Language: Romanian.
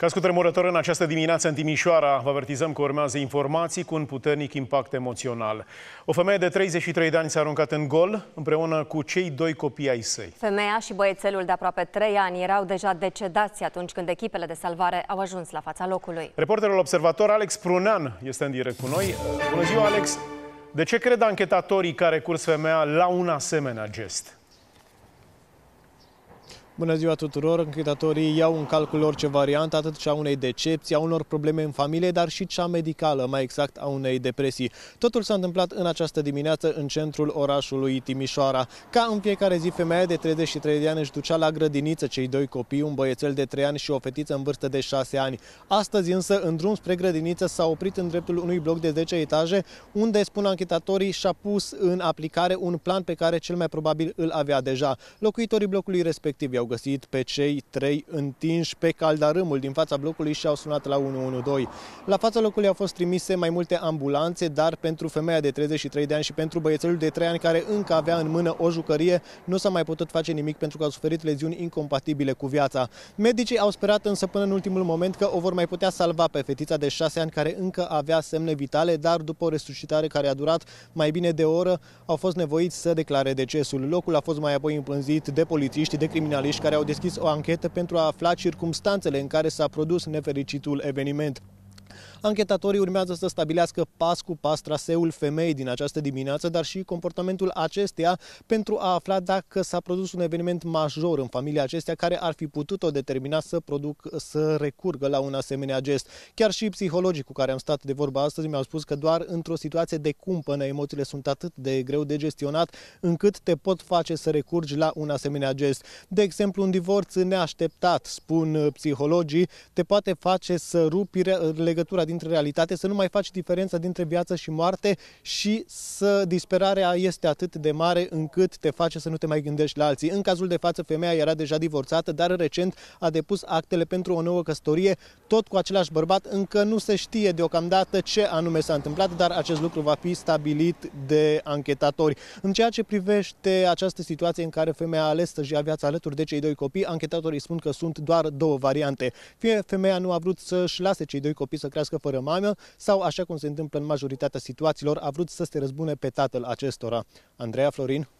Caz cu tremurător în această dimineață în Timișoara. Vă avertizăm că urmează informații cu un puternic impact emoțional. O femeie de 33 de ani s-a aruncat în gol împreună cu cei doi copii ai săi. Femeia și băiețelul de aproape 3 ani erau deja decedați atunci când echipele de salvare au ajuns la fața locului. Reporterul observator Alex Prunean este în direct cu noi. Bună ziua, Alex! De ce cred anchetatorii care curs femeia la un asemenea gest? Bună ziua tuturor! Închetatorii iau în calcul orice variantă, atât cea unei decepții, a unor probleme în familie, dar și cea medicală, mai exact a unei depresii. Totul s-a întâmplat în această dimineață în centrul orașului Timișoara. Ca în fiecare zi, femeia de 33 de ani își ducea la grădiniță cei doi copii, un băiețel de 3 ani și o fetiță în vârstă de 6 ani. Astăzi însă, în drum spre grădiniță, s-a oprit în dreptul unui bloc de 10 etaje, unde, spun anchetatorii, și-a pus în aplicare un plan pe care cel mai probabil îl avea deja. Locuitorii blocului respectiv au găsit pe cei trei întinși pe caldarâmul din fața blocului și au sunat la 112. La fața locului au fost trimise mai multe ambulanțe, dar pentru femeia de 33 de ani și pentru băiețelul de 3 ani care încă avea în mână o jucărie, nu s-a mai putut face nimic pentru că au suferit leziuni incompatibile cu viața. Medicii au sperat însă până în ultimul moment că o vor mai putea salva pe fetița de 6 ani care încă avea semne vitale, dar după o resuscitare care a durat mai bine de o oră, au fost nevoiți să declare decesul. Locul a fost mai apoi împânzit de polițiști, de criminaliști care au deschis o anchetă pentru a afla circumstanțele în care s-a produs nefericitul eveniment. Anchetatorii urmează să stabilească pas cu pas traseul femeii din această dimineață, dar și comportamentul acesteia pentru a afla dacă s-a produs un eveniment major în familia acesteia care ar fi putut-o determina să, produc, să recurgă la un asemenea gest. Chiar și psihologii cu care am stat de vorba astăzi mi-au spus că doar într-o situație de cumpănă emoțiile sunt atât de greu de gestionat încât te pot face să recurgi la un asemenea gest. De exemplu, un divorț neașteptat, spun psihologii, te poate face să rupi legătura dintre realitate, să nu mai faci diferența dintre viață și moarte și să disperarea este atât de mare încât te face să nu te mai gândești la alții. În cazul de față, femeia era deja divorțată, dar recent a depus actele pentru o nouă căsătorie, tot cu același bărbat. Încă nu se știe deocamdată ce anume s-a întâmplat, dar acest lucru va fi stabilit de anchetatori. În ceea ce privește această situație în care femeia a ales să-și ia viața alături de cei doi copii, anchetatorii spun că sunt doar două variante. Fie femeia nu a vrut să-și lase cei doi copii să crească fără mamă sau, așa cum se întâmplă în majoritatea situațiilor, a vrut să se răzbune pe tatăl acestora. Andreea Florin